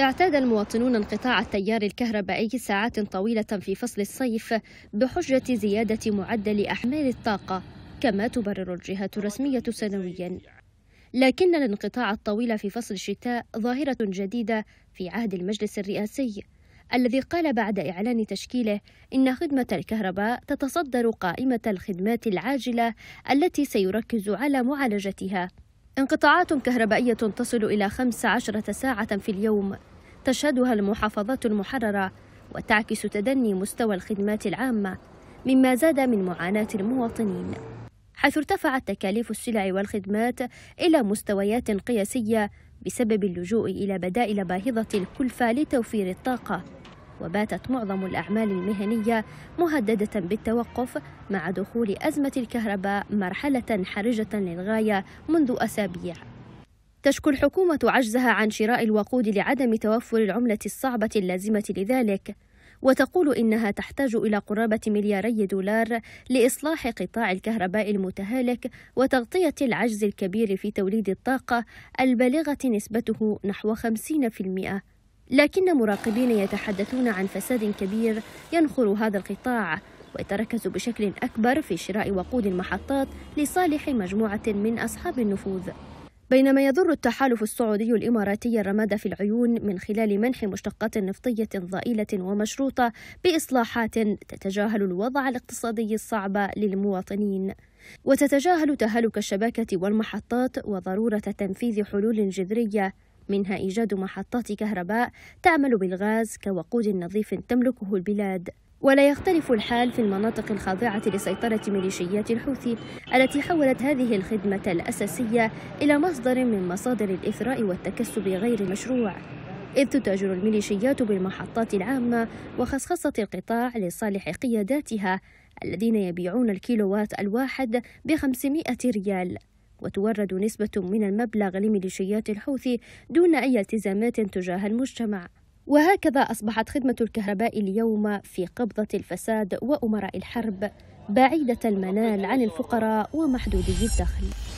اعتاد المواطنون انقطاع التيار الكهربائي ساعات طويلة في فصل الصيف بحجة زيادة معدل أحمال الطاقة كما تبرر الجهات الرسمية سنويا لكن الانقطاع الطويل في فصل الشتاء ظاهرة جديدة في عهد المجلس الرئاسي الذي قال بعد إعلان تشكيله إن خدمة الكهرباء تتصدر قائمة الخدمات العاجلة التي سيركز على معالجتها انقطاعات كهربائية تصل إلى 15 ساعة في اليوم تشهدها المحافظات المحررة وتعكس تدني مستوى الخدمات العامة مما زاد من معاناة المواطنين حيث ارتفعت تكاليف السلع والخدمات إلى مستويات قياسية بسبب اللجوء إلى بدائل باهظة الكلفة لتوفير الطاقة وباتت معظم الأعمال المهنية مهددة بالتوقف مع دخول أزمة الكهرباء مرحلة حرجة للغاية منذ أسابيع تشكو الحكومة عجزها عن شراء الوقود لعدم توفر العملة الصعبة اللازمة لذلك وتقول إنها تحتاج إلى قرابة ملياري دولار لإصلاح قطاع الكهرباء المتهالك وتغطية العجز الكبير في توليد الطاقة البالغة نسبته نحو 50% لكن مراقبين يتحدثون عن فساد كبير ينخر هذا القطاع ويتركز بشكل أكبر في شراء وقود المحطات لصالح مجموعة من أصحاب النفوذ بينما يضر التحالف السعودي الإماراتي الرماد في العيون من خلال منح مشتقات نفطية ضئيلة ومشروطة بإصلاحات تتجاهل الوضع الاقتصادي الصعب للمواطنين وتتجاهل تهالك الشبكة والمحطات وضرورة تنفيذ حلول جذرية منها إيجاد محطات كهرباء تعمل بالغاز كوقود نظيف تملكه البلاد ولا يختلف الحال في المناطق الخاضعة لسيطرة ميليشيات الحوثي التي حولت هذه الخدمة الأساسية إلى مصدر من مصادر الإثراء والتكسب غير المشروع إذ تتاجر الميليشيات بالمحطات العامة وخصخصة القطاع لصالح قياداتها الذين يبيعون الكيلووات الواحد بخمسمائة ريال وتورد نسبة من المبلغ لميليشيات الحوثي دون أي التزامات تجاه المجتمع وهكذا أصبحت خدمة الكهرباء اليوم في قبضة الفساد وأمراء الحرب بعيدة المنال عن الفقراء ومحدودي الدخل